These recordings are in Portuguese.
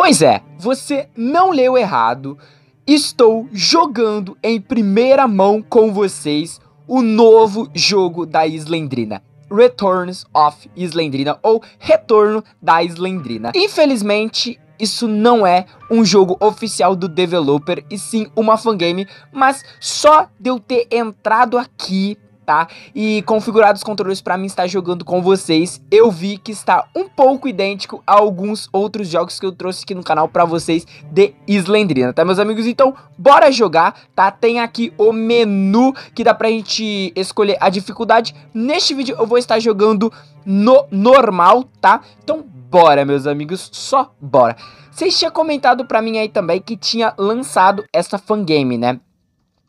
Pois é, você não leu errado. Estou jogando em primeira mão com vocês o novo jogo da Islendrina. Returns of Islendrina ou Retorno da Islendrina. Infelizmente, isso não é um jogo oficial do developer e sim uma fangame, mas só de eu ter entrado aqui tá? E configurar os controles para mim estar jogando com vocês, eu vi que está um pouco idêntico a alguns outros jogos que eu trouxe aqui no canal para vocês de Slendrina, tá meus amigos? Então, bora jogar, tá? Tem aqui o menu que dá pra gente escolher a dificuldade. Neste vídeo eu vou estar jogando no normal, tá? Então, bora, meus amigos, só bora. Vocês tinham comentado pra mim aí também que tinha lançado essa fangame, né?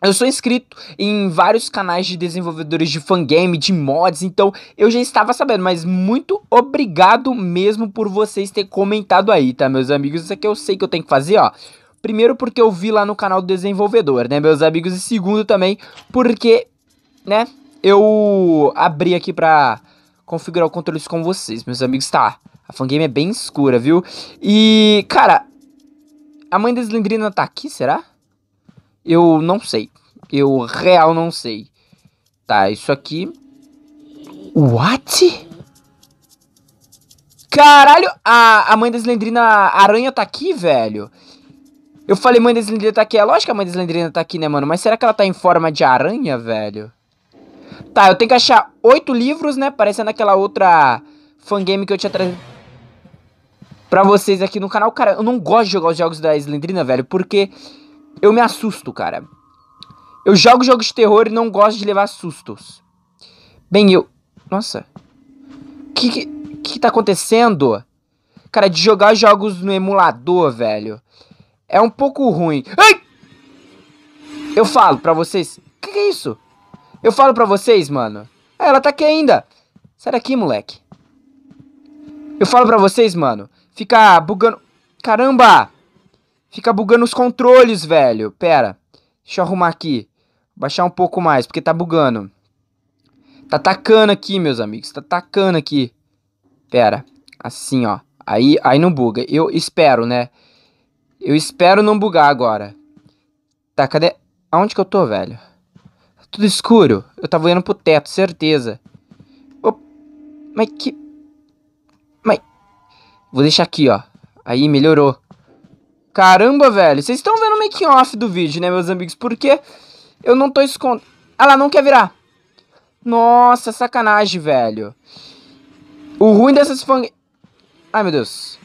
Eu sou inscrito em vários canais de desenvolvedores de fangame, de mods, então eu já estava sabendo, mas muito obrigado mesmo por vocês terem comentado aí, tá, meus amigos? Isso aqui eu sei que eu tenho que fazer, ó. Primeiro porque eu vi lá no canal do desenvolvedor, né, meus amigos? E segundo também porque, né, eu abri aqui pra configurar o controle com vocês, meus amigos. Tá, a fangame é bem escura, viu? E, cara, a mãe da Slendrina tá aqui, será? Será? Eu não sei. Eu real não sei. Tá, isso aqui. What? Caralho, a, a mãe da Slendrina Aranha tá aqui, velho. Eu falei, mãe da Slendrina tá aqui. É lógico que a mãe da Slendrina tá aqui, né, mano? Mas será que ela tá em forma de aranha, velho? Tá, eu tenho que achar oito livros, né? Parecendo aquela outra fangame que eu tinha trazido pra vocês aqui no canal. Cara, eu não gosto de jogar os jogos da Slendrina, velho, porque eu me assusto, cara. Eu jogo jogos de terror e não gosto de levar sustos. Bem, eu. Nossa. O que, que, que tá acontecendo? Cara, de jogar jogos no emulador, velho. É um pouco ruim. Ai! Eu falo pra vocês. Que que é isso? Eu falo pra vocês, mano. Ah, ela tá aqui ainda. Sai daqui, moleque. Eu falo pra vocês, mano. Ficar bugando. Caramba! Fica bugando os controles, velho. Pera. Deixa eu arrumar aqui. Baixar um pouco mais, porque tá bugando. Tá tacando aqui, meus amigos. Tá tacando aqui. Pera. Assim, ó. Aí, aí não buga. Eu espero, né? Eu espero não bugar agora. Tá, cadê? Aonde que eu tô, velho? Tá tudo escuro. Eu tava olhando pro teto, certeza. Opa. mas que... Mas... Vou deixar aqui, ó. Aí, melhorou. Caramba, velho. Vocês estão vendo o making off do vídeo, né, meus amigos? Porque eu não tô escondendo... Ela ah não quer virar. Nossa, sacanagem, velho. O ruim dessas fang... Ai, meu Deus.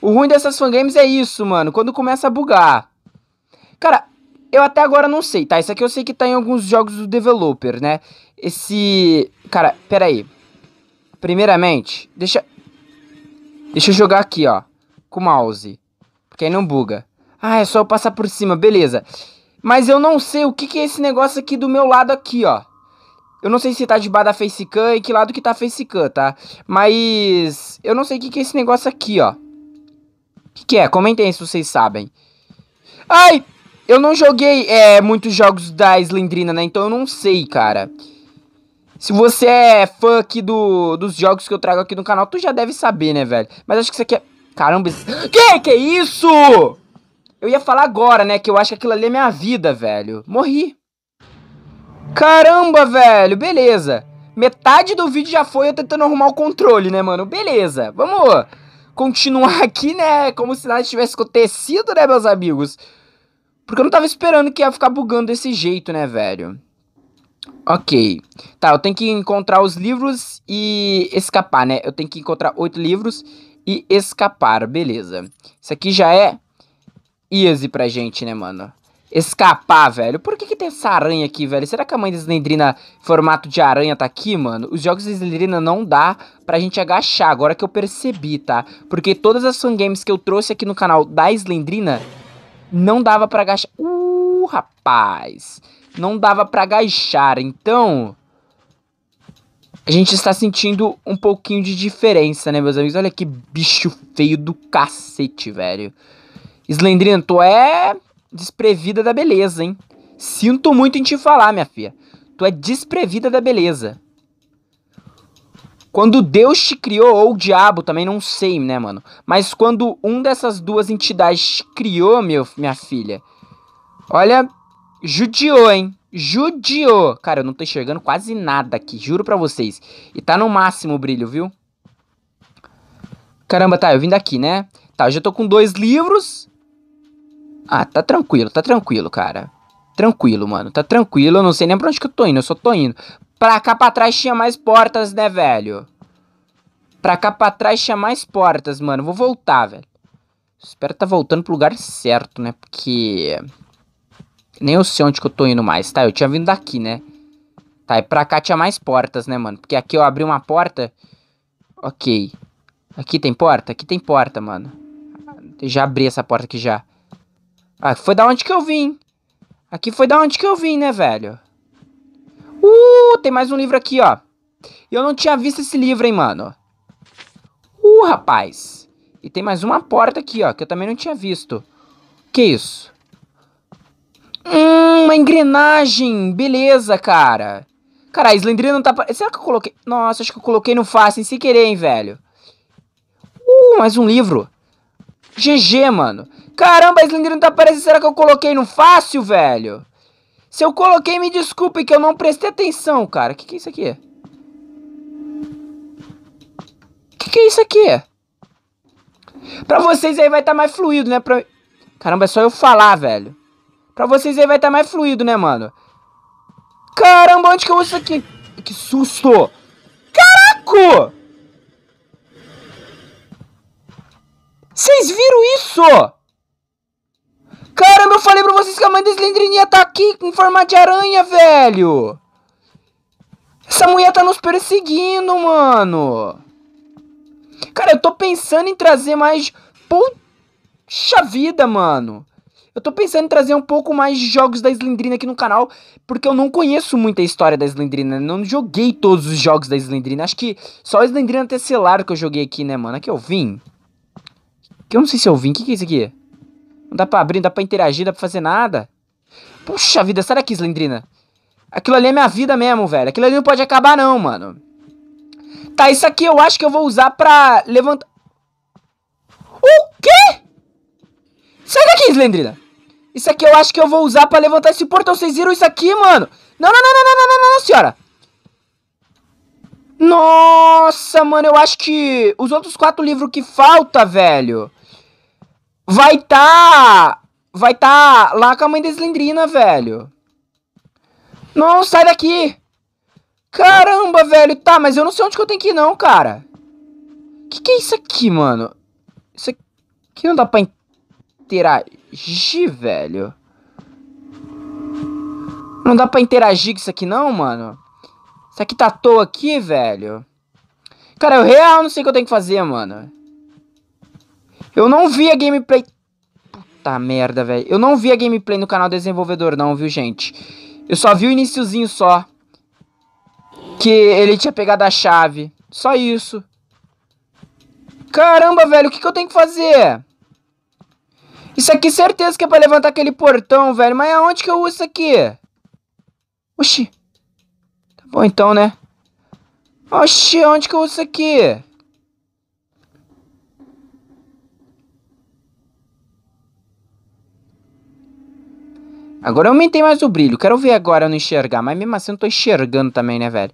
O ruim dessas fangames é isso, mano. Quando começa a bugar. Cara, eu até agora não sei, tá? Isso aqui eu sei que tá em alguns jogos do developer, né? Esse... Cara, pera aí. Primeiramente, deixa... Deixa eu jogar aqui, ó. Com o mouse aí não buga? Ah, é só eu passar por cima, beleza. Mas eu não sei o que, que é esse negócio aqui do meu lado aqui, ó. Eu não sei se tá debaixo da facecam e que lado que tá a facecam, tá? Mas eu não sei o que, que é esse negócio aqui, ó. O que, que é? Comentem aí se vocês sabem. Ai! Eu não joguei é, muitos jogos da Slendrina, né? Então eu não sei, cara. Se você é fã aqui do, dos jogos que eu trago aqui no canal, tu já deve saber, né, velho? Mas acho que isso aqui é... Caramba, que que é isso? Eu ia falar agora, né, que eu acho que aquilo ali é minha vida, velho. Morri. Caramba, velho, beleza. Metade do vídeo já foi eu tentando arrumar o controle, né, mano? Beleza, vamos continuar aqui, né, como se nada tivesse acontecido, né, meus amigos? Porque eu não tava esperando que ia ficar bugando desse jeito, né, velho? Ok. Tá, eu tenho que encontrar os livros e escapar, né? Eu tenho que encontrar oito livros e escapar, beleza. Isso aqui já é easy pra gente, né, mano? Escapar, velho. Por que, que tem essa aranha aqui, velho? Será que a mãe da Slendrina, formato de aranha, tá aqui, mano? Os jogos da Slendrina não dá pra gente agachar, agora que eu percebi, tá? Porque todas as fangames que eu trouxe aqui no canal da Slendrina, não dava pra agachar. Uh, rapaz! Não dava pra agachar, então a gente está sentindo um pouquinho de diferença, né, meus amigos? Olha que bicho feio do cacete, velho. Slendrina, tu é desprevida da beleza, hein? Sinto muito em te falar, minha filha. Tu é desprevida da beleza. Quando Deus te criou, ou o diabo, também não sei, né, mano? Mas quando um dessas duas entidades te criou, meu, minha filha, olha, judiou, hein? Judio. Cara, eu não tô enxergando quase nada aqui, juro pra vocês. E tá no máximo o brilho, viu? Caramba, tá, eu vim daqui, né? Tá, eu já tô com dois livros. Ah, tá tranquilo, tá tranquilo, cara. Tranquilo, mano, tá tranquilo. Eu não sei nem pra onde que eu tô indo, eu só tô indo. Pra cá pra trás tinha mais portas, né, velho? Pra cá pra trás tinha mais portas, mano. Vou voltar, velho. Espero tá voltando pro lugar certo, né? Porque... Nem eu sei onde que eu tô indo mais. Tá, eu tinha vindo daqui, né? Tá, e pra cá tinha mais portas, né, mano? Porque aqui eu abri uma porta. Ok. Aqui tem porta? Aqui tem porta, mano. Já abri essa porta aqui já. Ah, foi da onde que eu vim. Aqui foi da onde que eu vim, né, velho? Uh, tem mais um livro aqui, ó. Eu não tinha visto esse livro, hein, mano. Uh, rapaz. E tem mais uma porta aqui, ó, que eu também não tinha visto. Que isso? Hum, uma engrenagem. Beleza, cara. Cara, a Slendrina não tá... Será que eu coloquei... Nossa, acho que eu coloquei no Fácil sem querer, hein, velho. Uh, mais um livro. GG, mano. Caramba, a Slendrina não tá aparecendo. Será que eu coloquei no Fácil, velho? Se eu coloquei, me desculpe que eu não prestei atenção, cara. O que, que é isso aqui? O que, que é isso aqui? Pra vocês aí vai estar tá mais fluido, né? Pra... Caramba, é só eu falar, velho. Pra vocês aí vai estar tá mais fluido, né, mano? Caramba, onde que eu uso isso aqui? Que susto! Caraca! Vocês viram isso? Caramba, eu falei pra vocês que a mãe da Slendrininha tá aqui em formato de aranha, velho! Essa mulher tá nos perseguindo, mano! Cara, eu tô pensando em trazer mais... Puxa vida, mano! Eu tô pensando em trazer um pouco mais de jogos da Slendrina aqui no canal, porque eu não conheço muita história da Slendrina, né? não joguei todos os jogos da Slendrina. Acho que só a Slendrina Tesselar que eu joguei aqui, né, mano? Aqui eu vim. Que eu não sei se eu vim. O que, que é isso aqui? Não dá pra abrir, não dá pra interagir, não dá pra fazer nada. Puxa vida, sai daqui, Slendrina. Aquilo ali é minha vida mesmo, velho. Aquilo ali não pode acabar, não, mano. Tá, isso aqui eu acho que eu vou usar pra levantar... O quê? Sai daqui, Slendrina. Isso aqui eu acho que eu vou usar pra levantar esse portão. Vocês viram isso aqui, mano? Não, não, não, não, não, não, não, não, senhora. Nossa, mano, eu acho que os outros quatro livros que falta, velho, vai tá... Vai tá lá com a mãe da Slendrina, velho. Não, sai daqui. Caramba, velho. Tá, mas eu não sei onde que eu tenho que ir, não, cara. Que que é isso aqui, mano? Isso aqui não dá pra entrar interagir, velho. Não dá pra interagir com isso aqui não, mano. Isso aqui tá à toa aqui, velho. Cara, eu real não sei o que eu tenho que fazer, mano. Eu não vi a gameplay... Puta merda, velho. Eu não vi a gameplay no canal desenvolvedor não, viu, gente? Eu só vi o iníciozinho só. Que ele tinha pegado a chave. Só isso. Caramba, velho, o que, que eu tenho que fazer? Isso aqui certeza que é pra levantar aquele portão, velho. Mas aonde que eu uso isso aqui? Oxi. Tá bom então, né? Oxi, onde que eu uso isso aqui? Agora eu aumentei mais o brilho. Quero ver agora não enxergar. Mas mesmo assim eu não tô enxergando também, né, velho?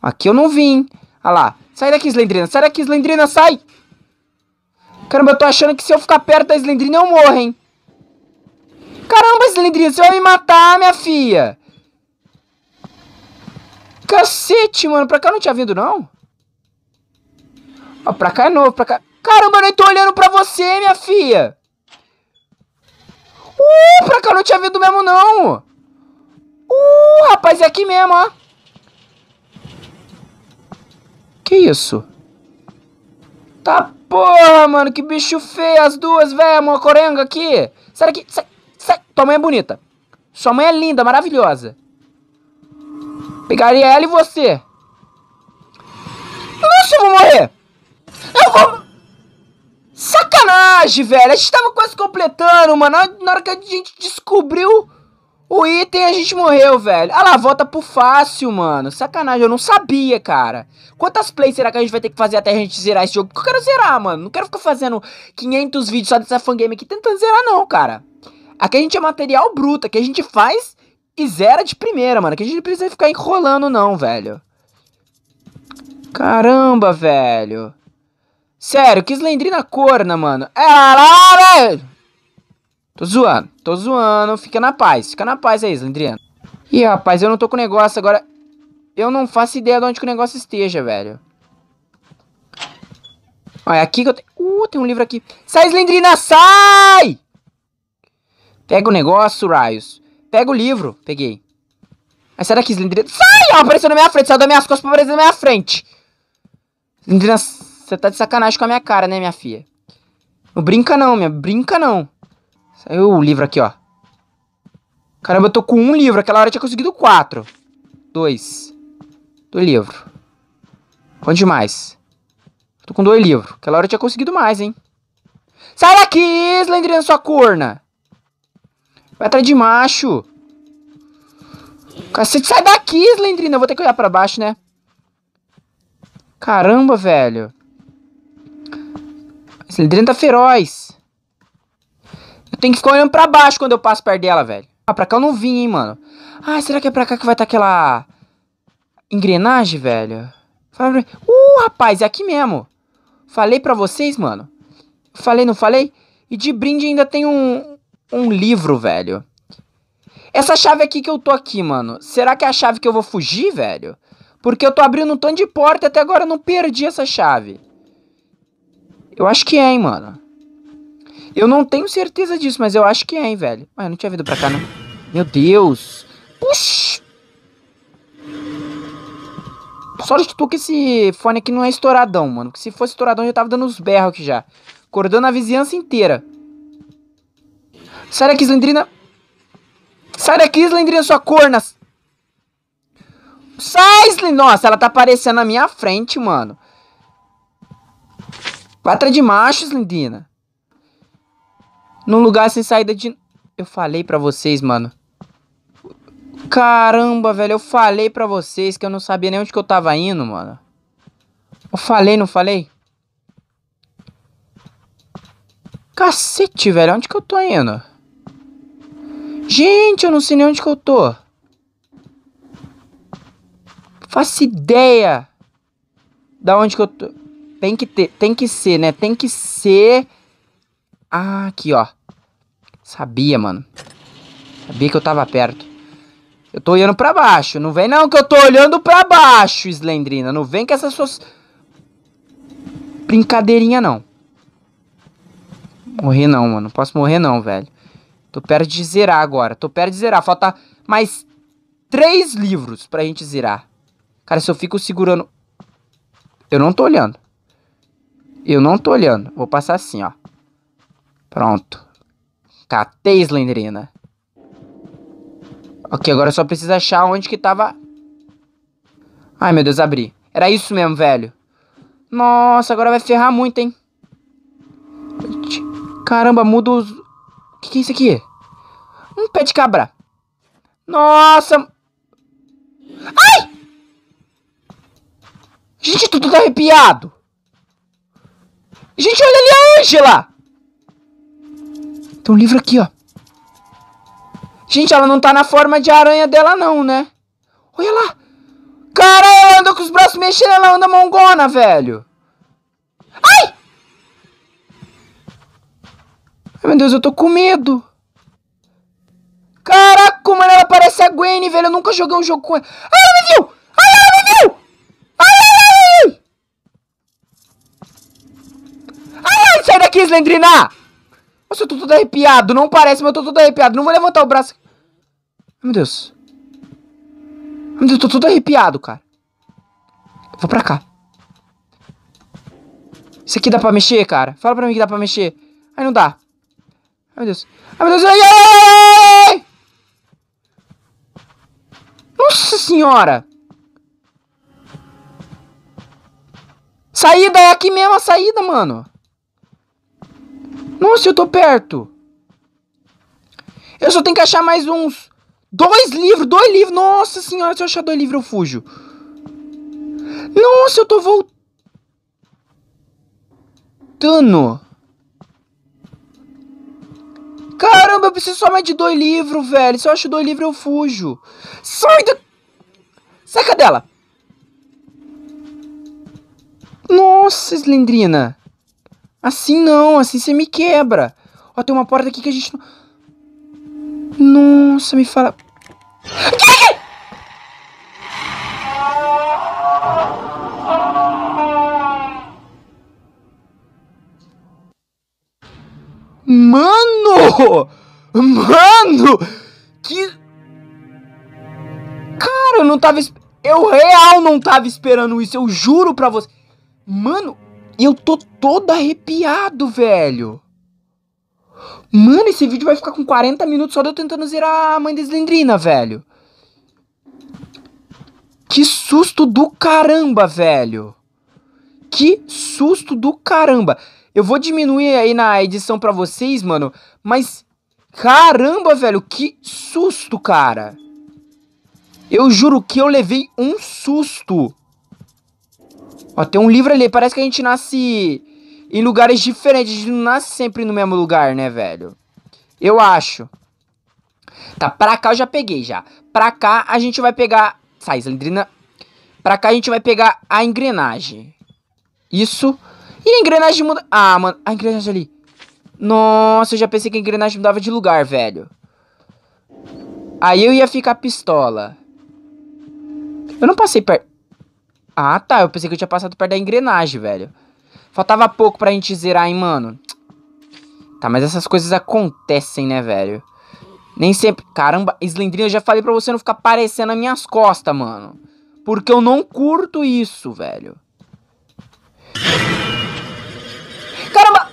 Aqui eu não vim. Olha lá. Sai daqui, Slendrina. Sai daqui, Slendrina. Sai! Caramba, eu tô achando que se eu ficar perto da Slendrina eu morro, hein? Caramba, Slendrina, você vai me matar, minha filha! Cacete, mano, pra cá eu não tinha vindo, não? Ó, pra cá é novo, pra cá... Caramba, eu nem tô olhando pra você, minha filha! Uh, pra cá eu não tinha vindo mesmo, não! Uh, rapaz, é aqui mesmo, ó! Que isso? Tá Porra, mano, que bicho feio as duas, velho, mocorenga aqui. Será que... Sai, sai. Tua mãe é bonita. Sua mãe é linda, maravilhosa. Pegaria ela e você. Nossa, eu vou morrer. Eu vou... Sacanagem, velho. A gente tava quase completando, mano. Na hora que a gente descobriu... O item a gente morreu, velho. Olha lá, volta pro fácil, mano. Sacanagem, eu não sabia, cara. Quantas plays será que a gente vai ter que fazer até a gente zerar esse jogo? Porque eu quero zerar, mano. Não quero ficar fazendo 500 vídeos só dessa fangame aqui tentando zerar, não, cara. Aqui a gente é material bruto. Aqui a gente faz e zera de primeira, mano. Aqui a gente não precisa ficar enrolando, não, velho. Caramba, velho. Sério, que slendrina corna, mano. É, lá, velho. Tô zoando, tô zoando. Fica na paz, fica na paz aí, Slendriano. Ih, rapaz, eu não tô com negócio agora. Eu não faço ideia de onde que o negócio esteja, velho. Olha, aqui que eu tenho... Uh, tem um livro aqui. Sai, Slendrina, sai! Pega o negócio, raios. Pega o livro. Peguei. Mas será que Slendrina... Sai! Ela apareceu na minha frente. Saiu da minha costas pra aparecer na minha frente. Slendrina, você tá de sacanagem com a minha cara, né, minha filha? Não brinca não, minha. Brinca não. Saiu o livro aqui, ó. Caramba, eu tô com um livro. Aquela hora eu tinha conseguido quatro. Dois. Dois livros. Onde mais? Tô com dois livros. Aquela hora eu tinha conseguido mais, hein? Sai daqui, Slendrian, sua corna! Vai atrás de macho! Cacete, sai daqui, Slendrina. Eu vou ter que olhar pra baixo, né? Caramba, velho. Slendrina tá feroz. Tem que ficar olhando pra baixo quando eu passo perto dela, velho. Ah, pra cá eu não vim, hein, mano. Ah, será que é pra cá que vai estar tá aquela... Engrenagem, velho? Uh, rapaz, é aqui mesmo. Falei pra vocês, mano. Falei, não falei? E de brinde ainda tem um, um livro, velho. Essa chave aqui que eu tô aqui, mano. Será que é a chave que eu vou fugir, velho? Porque eu tô abrindo um tanto de porta e até agora eu não perdi essa chave. Eu acho que é, hein, mano. Eu não tenho certeza disso, mas eu acho que é, hein, velho. Ué, eu não tinha vindo pra cá, não. Meu Deus. Puxa. Sorte tu que esse fone aqui não é estouradão, mano. Porque se fosse estouradão, eu tava dando uns berros aqui já. Acordando a vizinhança inteira. Sai daqui, Slendrina. Sai daqui, Slendrina, sua cornas. Sai, Slendrina. Nossa, ela tá aparecendo na minha frente, mano. Quatro de macho, Slendrina. Num lugar sem saída de. Eu falei pra vocês, mano. Caramba, velho, eu falei pra vocês que eu não sabia nem onde que eu tava indo, mano. Eu falei, não falei? Cacete, velho, onde que eu tô indo? Gente, eu não sei nem onde que eu tô. Faço ideia da onde que eu tô. Tem que ter, tem que ser, né? Tem que ser ah, aqui, ó. Sabia, mano. Sabia que eu tava perto. Eu tô olhando pra baixo. Não vem não que eu tô olhando pra baixo, Slendrina. Não vem com essas suas... Brincadeirinha, não. Morrer não, mano. Não posso morrer não, velho. Tô perto de zerar agora. Tô perto de zerar. Falta mais três livros pra gente zerar. Cara, se eu fico segurando... Eu não tô olhando. Eu não tô olhando. Vou passar assim, ó. Pronto. Catei tá, Slenderina. Ok, agora só precisa achar onde que tava... Ai, meu Deus, abri. Era isso mesmo, velho. Nossa, agora vai ferrar muito, hein? Caramba, muda os... O que, que é isso aqui? Um pé de cabra. Nossa... Ai! Gente, tudo tá arrepiado. Gente, olha ali a Angela! Tem um livro aqui, ó. Gente, ela não tá na forma de aranha dela, não, né? Olha lá. Cara, ela anda com os braços mexendo, ela anda mongona, velho. Ai! Ai, meu Deus, eu tô com medo. Caraca, mano, ela parece a Gwen, velho. Eu nunca joguei um jogo com ela. Ai, ela me viu! Ai, ela me viu! Ai, ai, ai! Ai, ai, sai daqui, Slendrina! Nossa, eu tô todo arrepiado. Não parece, mas eu tô todo arrepiado. Não vou levantar o braço. Meu Deus. Meu Deus, eu tô todo arrepiado, cara. Eu vou pra cá. Isso aqui dá pra mexer, cara? Fala pra mim que dá pra mexer. Ai, não dá. Ai, meu Deus. Ai, meu Deus. Ai, ai, Nossa senhora. Saída é aqui mesmo a saída, mano. Nossa, eu tô perto. Eu só tenho que achar mais uns. Dois livros, dois livros. Nossa senhora, se eu achar dois livros, eu fujo. Nossa, eu tô voltando. Caramba, eu preciso só mais de dois livros, velho. Se eu acho dois livros, eu fujo. Sai da... sai dela. Nossa, Slendrina. Assim não, assim você me quebra. Ó, tem uma porta aqui que a gente não... Nossa, me fala... Que? Mano! Mano! Que... Cara, eu não tava... Eu real não tava esperando isso, eu juro pra você. Mano, e eu tô todo arrepiado, velho. Mano, esse vídeo vai ficar com 40 minutos só de eu tentando zerar a mãe da Slendrina, velho. Que susto do caramba, velho. Que susto do caramba. Eu vou diminuir aí na edição pra vocês, mano. Mas, caramba, velho, que susto, cara. Eu juro que eu levei um susto. Ó, tem um livro ali. Parece que a gente nasce em lugares diferentes. A gente não nasce sempre no mesmo lugar, né, velho? Eu acho. Tá, pra cá eu já peguei já. Pra cá a gente vai pegar... Sai, Slendrina. Pra cá a gente vai pegar a engrenagem. Isso. E a engrenagem muda... Ah, mano. A engrenagem ali. Nossa, eu já pensei que a engrenagem mudava de lugar, velho. Aí eu ia ficar pistola. Eu não passei perto... Ah, tá. Eu pensei que eu tinha passado perto da engrenagem, velho. Faltava pouco pra gente zerar, hein, mano. Tá, mas essas coisas acontecem, né, velho? Nem sempre... Caramba, Slendrina, eu já falei pra você não ficar aparecendo nas minhas costas, mano. Porque eu não curto isso, velho. Caramba!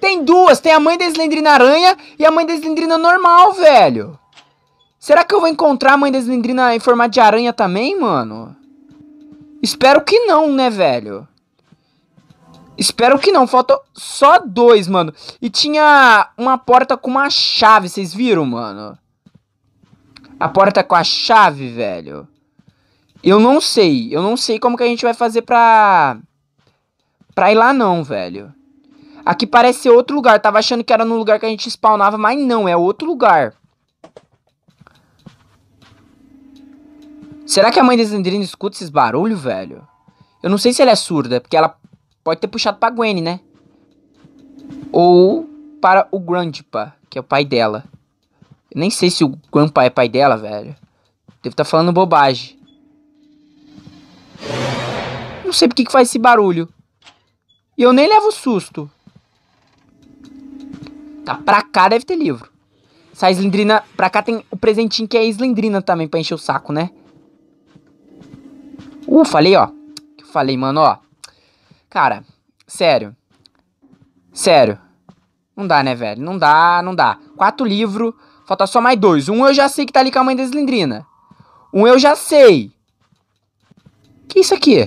Tem duas. Tem a mãe da Slendrina aranha e a mãe da Slendrina normal, velho. Será que eu vou encontrar a mãe da Slendrina em formato de aranha também, mano? Espero que não, né, velho? Espero que não. Faltou só dois, mano. E tinha uma porta com uma chave, vocês viram, mano? A porta com a chave, velho. Eu não sei. Eu não sei como que a gente vai fazer pra... Pra ir lá não, velho. Aqui parece ser outro lugar. Tava achando que era no lugar que a gente spawnava, mas não. É outro lugar. Será que a mãe da Sandrine escuta esses barulhos, velho? Eu não sei se ela é surda, porque ela pode ter puxado pra Gwen, né? Ou para o Grandpa, que é o pai dela. Eu nem sei se o Grandpa é pai dela, velho. Deve estar tá falando bobagem. Não sei porque que faz esse barulho. E eu nem levo susto. Tá, pra cá deve ter livro. Essa Slendrina... Pra cá tem o presentinho que é a também, pra encher o saco, né? Uh, falei, ó. Que eu falei, mano, ó. Cara, sério. Sério. Não dá, né, velho? Não dá, não dá. Quatro livros, falta só mais dois. Um eu já sei que tá ali com a mãe da Slendrina. Um eu já sei. Que isso aqui?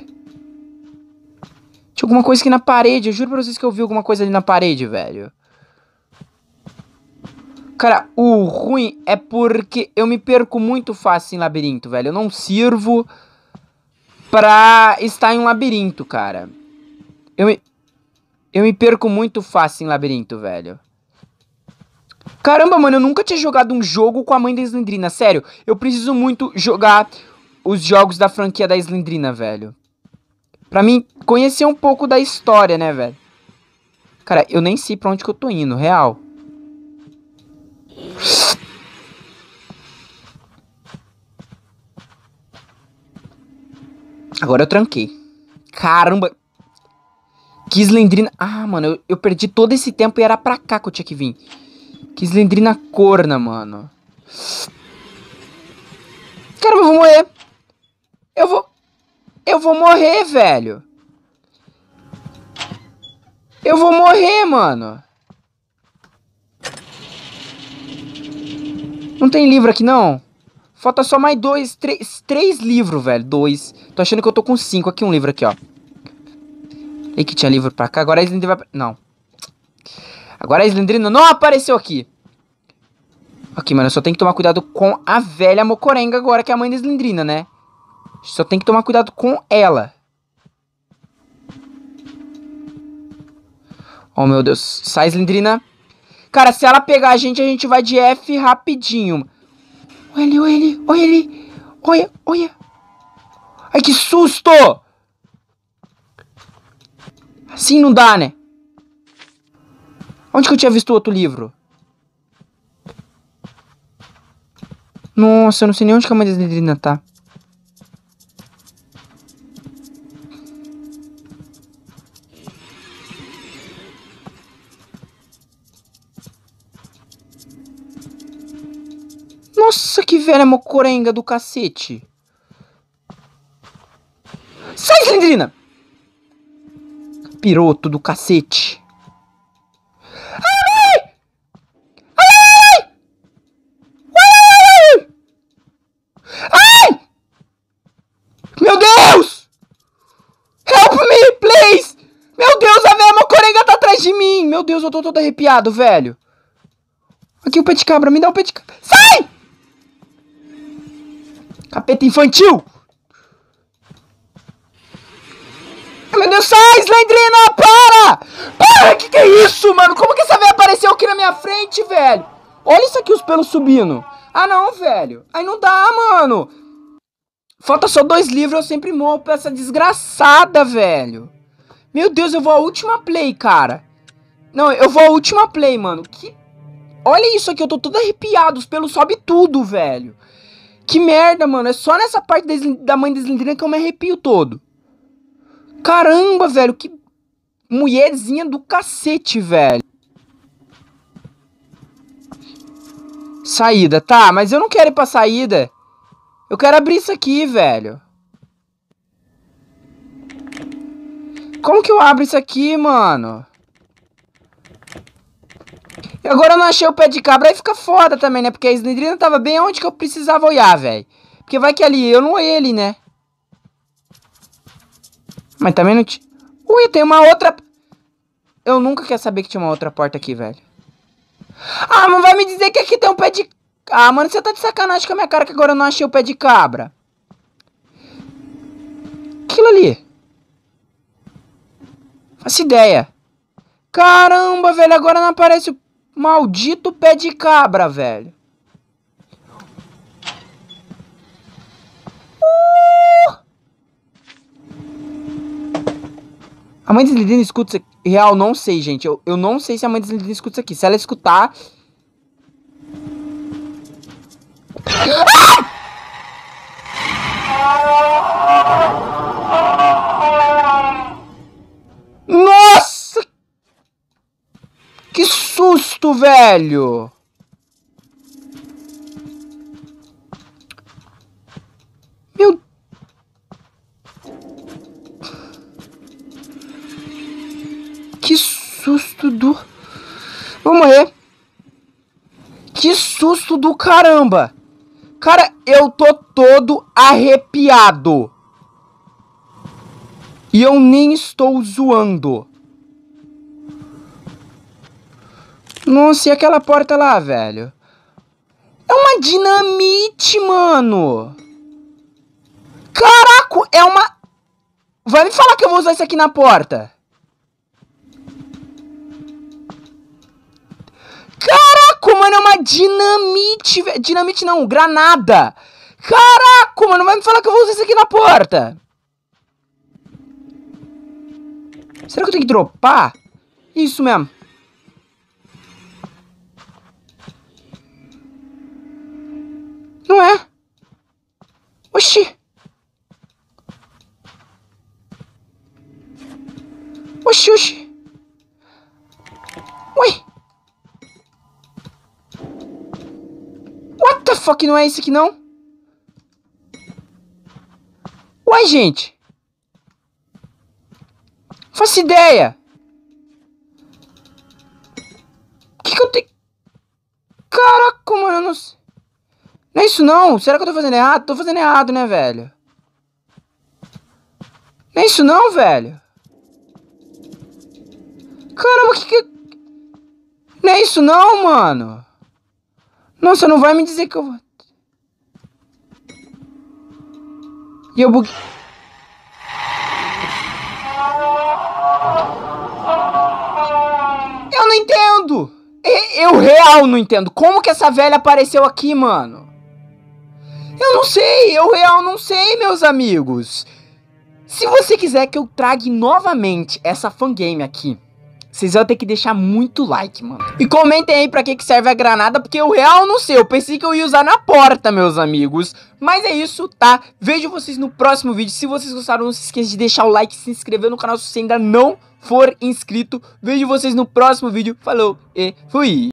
Tinha alguma coisa aqui na parede. Eu juro pra vocês que eu vi alguma coisa ali na parede, velho. Cara, o ruim é porque eu me perco muito fácil em labirinto, velho. Eu não sirvo pra estar em um labirinto, cara. Eu me, eu me perco muito fácil em labirinto, velho. Caramba, mano, eu nunca tinha jogado um jogo com a mãe da Slendrina, sério. Eu preciso muito jogar os jogos da franquia da Slendrina, velho. Pra mim, conhecer um pouco da história, né, velho. Cara, eu nem sei pra onde que eu tô indo, real. Agora eu tranquei. Caramba. slendrina. Ah, mano, eu, eu perdi todo esse tempo e era pra cá que eu tinha que vir. slendrina corna, mano. Caramba, eu vou morrer. Eu vou... Eu vou morrer, velho. Eu vou morrer, mano. Não tem livro aqui, não? Falta só mais dois, três, três livros, velho. Dois. Tô achando que eu tô com cinco. Aqui um livro aqui, ó. E que tinha livro pra cá. Agora a Slendrina vai... Não. Agora a Slendrina não apareceu aqui. Aqui, mano. Eu só tenho que tomar cuidado com a velha Mocorenga agora, que é a mãe da Slendrina, né? Só tem que tomar cuidado com ela. Oh, meu Deus. Sai, Slendrina. Cara, se ela pegar a gente, a gente vai de F rapidinho. Olha ele, olha ele, olha ele. Olha, olha. Ai, que susto! Assim não dá, né? Onde que eu tinha visto outro livro? Nossa, eu não sei nem onde que a mãe da Dedrina tá. Nossa, que velha mocorenga do cacete. Sai, cilindrina! Piroto do cacete. Ai! Ai! Ai! Ai! Meu Deus! Help me, please! Meu Deus, a velha mocorenga tá atrás de mim! Meu Deus, eu tô todo arrepiado, velho. Aqui o pet cabra, me dá o pet cabra. Sai! Capeta infantil! Ah, meu Deus, sai, Slendrina! Para! Para! Que que é isso, mano? Como que essa velha apareceu aqui na minha frente, velho? Olha isso aqui, os pelos subindo. Ah, não, velho. Aí não dá, mano. Falta só dois livros, eu sempre morro pra essa desgraçada, velho. Meu Deus, eu vou à última play, cara. Não, eu vou à última play, mano. Que... Olha isso aqui, eu tô todo arrepiado. Os pelos sobem tudo, velho. Que merda, mano. É só nessa parte da mãe da Slendrina que eu me arrepio todo. Caramba, velho. Que mulherzinha do cacete, velho. Saída. Tá, mas eu não quero ir pra saída. Eu quero abrir isso aqui, velho. Como que eu abro isso aqui, mano? Agora eu não achei o pé de cabra. Aí fica foda também, né? Porque a Slendrina tava bem onde que eu precisava olhar, velho. Porque vai que ali, eu não olhei né? Mas também não tinha... Ui, tem uma outra... Eu nunca quer saber que tinha uma outra porta aqui, velho. Ah, não vai me dizer que aqui tem um pé de... Ah, mano, você tá de sacanagem com a minha cara que agora eu não achei o pé de cabra. Aquilo ali. Faça ideia. Caramba, velho, agora não aparece o Maldito pé de cabra, velho. Uh! A mãe deslidina escuta isso aqui. Real, não sei, gente. Eu, eu não sei se a mãe deslidina escuta isso aqui. Se ela escutar... Ah! Nossa! Que susto, velho! Meu... Que susto do... Vou morrer. Que susto do caramba. Cara, eu tô todo arrepiado. E eu nem estou zoando. Nossa, e aquela porta lá, velho? É uma dinamite, mano! Caraca, é uma... Vai me falar que eu vou usar isso aqui na porta. Caraca, mano, é uma dinamite, velho. Dinamite não, granada. Caraca, mano, vai me falar que eu vou usar isso aqui na porta. Será que eu tenho que dropar? Isso mesmo. Oxi! Oxi, oxi! Ué! What the fuck? Não é esse aqui, não? Oi gente! Faço ideia! Que que eu tenho... Caraca, mano, eu não sei é isso não. Será que eu tô fazendo errado? Tô fazendo errado, né, velho? Não é isso não, velho. Caramba, que que... Não é isso não, mano. Nossa, não vai me dizer que eu... E eu buguei... Eu não entendo! Eu real não entendo. Como que essa velha apareceu aqui, mano? Eu não sei, eu real não sei, meus amigos. Se você quiser que eu trague novamente essa fangame aqui, vocês vão ter que deixar muito like, mano. E comentem aí pra que, que serve a granada, porque eu real não sei. Eu pensei que eu ia usar na porta, meus amigos. Mas é isso, tá? Vejo vocês no próximo vídeo. Se vocês gostaram, não se esqueça de deixar o like e se inscrever no canal se você ainda não for inscrito. Vejo vocês no próximo vídeo. Falou e fui!